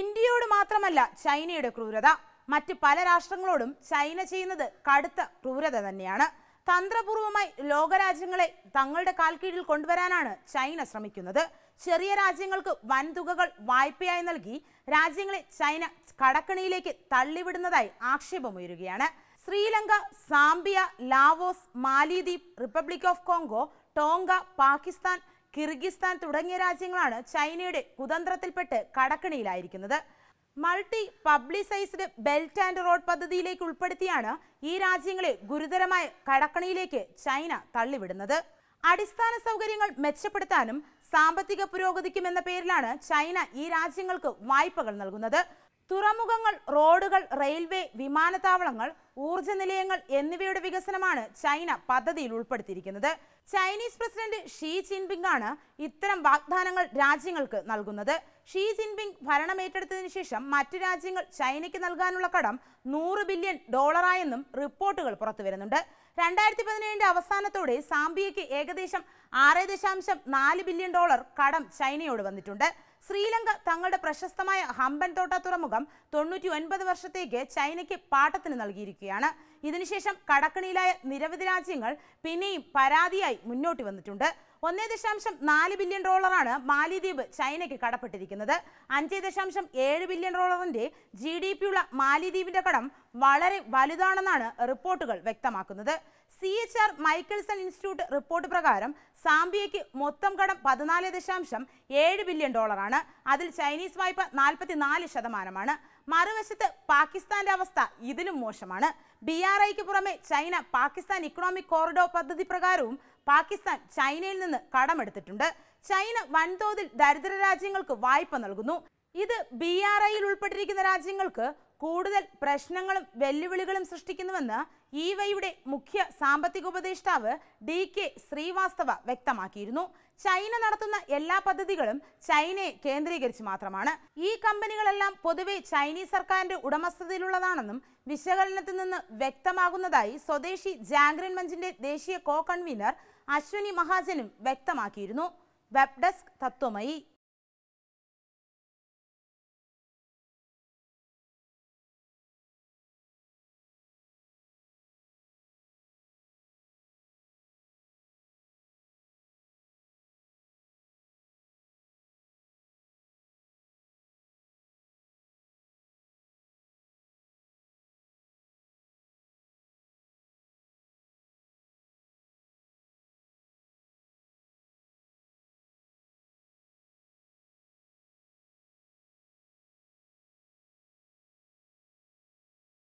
ഇന്ത്യയോട് മാത്രമല്ല ചൈനയുടെ ക്രൂരത മറ്റ് പല രാഷ്ട്രങ്ങളോടും ചൈന ചെയ്യുന്നത് കടുത്ത ക്രൂരത തന്നെയാണ് തന്ത്രപൂർവമായി ലോകരാജ്യങ്ങളെ തങ്ങളുടെ കാൽക്കീഴിൽ കൊണ്ടുവരാനാണ് ചൈന ശ്രമിക്കുന്നത് ചെറിയ രാജ്യങ്ങൾക്ക് വൻതുകകൾ വായ്പയായി നൽകി രാജ്യങ്ങളെ ചൈന കടക്കണിയിലേക്ക് തള്ളിവിടുന്നതായി ആക്ഷേപമുയരുകയാണ് ശ്രീലങ്ക സാംബിയ ലാവോസ് മാലിദ്വീപ് Republic of Congo Tonga Pakistan Kyrgyzstan തുടങ്ങിയ രാജ്യങ്ങളാണ് ചൈനയുടെ കുതന്ത്രത്തിൽപ്പെട്ട് കടക്കണിയിലായിരിക്കുന്നത് multi publicised belt and road പദ്ധതിയിലേക്ക് ഉൾപ്പെടുത്തിയാണ് ഈ രാജ്യങ്ങളെ ഗുരുതരമായ കടക്കണിയിലേക്ക് ചൈന തള്ളിവിടുന്നത് അടിസ്ഥാന സൗകര്യങ്ങൾ മെച്ചപ്പെടുത്താനും സാമ്പത്തിക പുരോഗതിക്കും എന്ന പേരിലാണ് ചൈന ഈ രാജ്യങ്ങൾക്ക് വായ്പകൾ നൽകുന്നത് തുറമുഖങ്ങൾ റോഡുകൾ റെയിൽവേ വിമാനത്താവളങ്ങൾ ഊർജ്ജ നിലയങ്ങൾ എന്നിവയുടെ വികസനമാണ് ചൈന പദ്ധതിയിൽ ഉൾപ്പെടുത്തിയിരിക്കുന്നത് ചൈനീസ് പ്രസിഡന്റ് ഷീ ജിൻപിങ് ആണ് ഇത്തരം വാഗ്ദാനങ്ങൾ രാജ്യങ്ങൾക്ക് നൽകുന്നത് ഷീ ജിൻപിങ് ഭരണമേറ്റെടുത്തതിന് ശേഷം മറ്റു രാജ്യങ്ങൾ ചൈനയ്ക്ക് നൽകാനുള്ള കടം നൂറ് ബില്യൺ ഡോളറായെന്നും റിപ്പോർട്ടുകൾ പുറത്തുവരുന്നുണ്ട് രണ്ടായിരത്തി പതിനേഴിന്റെ അവസാനത്തോടെ സാംബിയയ്ക്ക് ഏകദേശം ആറ് ദശാംശം നാല് ബില്യൺ ഡോളർ കടം ചൈനയോട് വന്നിട്ടുണ്ട് ശ്രീലങ്ക തങ്ങളുടെ പ്രശസ്തമായ തോട്ട തുറമുഖം തൊണ്ണൂറ്റി ഒൻപത് വർഷത്തേക്ക് ചൈനയ്ക്ക് പാട്ടത്തിന് നൽകിയിരിക്കുകയാണ് ഇതിനുശേഷം കടക്കണിയിലായ നിരവധി രാജ്യങ്ങൾ പിന്നെയും പരാതിയായി മുന്നോട്ട് വന്നിട്ടുണ്ട് ഒന്നേ ദശാംശം നാല് ബില്യൺ ഡോളറാണ് മാലിദ്വീപ് ചൈനയ്ക്ക് കടപ്പെട്ടിരിക്കുന്നത് അഞ്ച് ദശാംശം ഏഴ് ബില്യൺ ഡോളറിന്റെ ജി ഡി ഉള്ള മാലിദ്വീപിന്റെ കടം വളരെ വലുതാണെന്നാണ് റിപ്പോർട്ടുകൾ വ്യക്തമാക്കുന്നത് C H R Michelsen institute report പ്രകാരം സാംബിയയ്ക്ക് മൊത്തം കടം പതിനാല് ദശാംശം ഏഴ് ബില്യൺ ഡോളറാണ് അതിൽ ചൈനീസ് വായ്പ നാല് ശതമാനമാണ് മറുവശത്ത് പാകിസ്ഥാന്റെ അവസ്ഥ ഇതിലും മോശമാണ് ബി ആർ ഐക്ക് പുറമെ ചൈന പാകിസ്ഥാൻ ഇക്കണോമിക് കോറിഡോർ പദ്ധതി പ്രകാരവും പാകിസ്ഥാൻ ചൈനയിൽ നിന്ന് കടമെടുത്തിട്ടുണ്ട് ചൈന വൻതോതിൽ ദരിദ്ര രാജ്യങ്ങൾക്ക് വായ്പ നൽകുന്നു ഇത് ബി ആർ ഐയിൽ ഉൾപ്പെട്ടിരിക്കുന്ന രാജ്യങ്ങൾക്ക് കൂടുതൽ പ്രശ്നങ്ങളും വെല്ലുവിളികളും സൃഷ്ടിക്കുന്നുവെന്ന് ഇ e വൈയുടെ മുഖ്യ സാമ്പത്തിക ഉപദേഷ്ടാവ് ഡി കെ ശ്രീവാസ്തവ വ്യക്തമാക്കിയിരുന്നു ചൈന നടത്തുന്ന എല്ലാ പദ്ധതികളും ചൈനയെ കേന്ദ്രീകരിച്ച് മാത്രമാണ് ഈ കമ്പനികളെല്ലാം പൊതുവെ ചൈനീസ് സർക്കാരിന്റെ ഉടമസ്ഥതയിലുള്ളതാണെന്നും വിശകലനത്തിൽ നിന്ന് വ്യക്തമാകുന്നതായി സ്വദേശി ജാഗ്രൻ മഞ്ചിന്റെ ദേശീയ കോ കൺവീനർ അശ്വിനി മഹാജനും വ്യക്തമാക്കിയിരുന്നു വെബ് ഡെസ്ക് തത്വമയി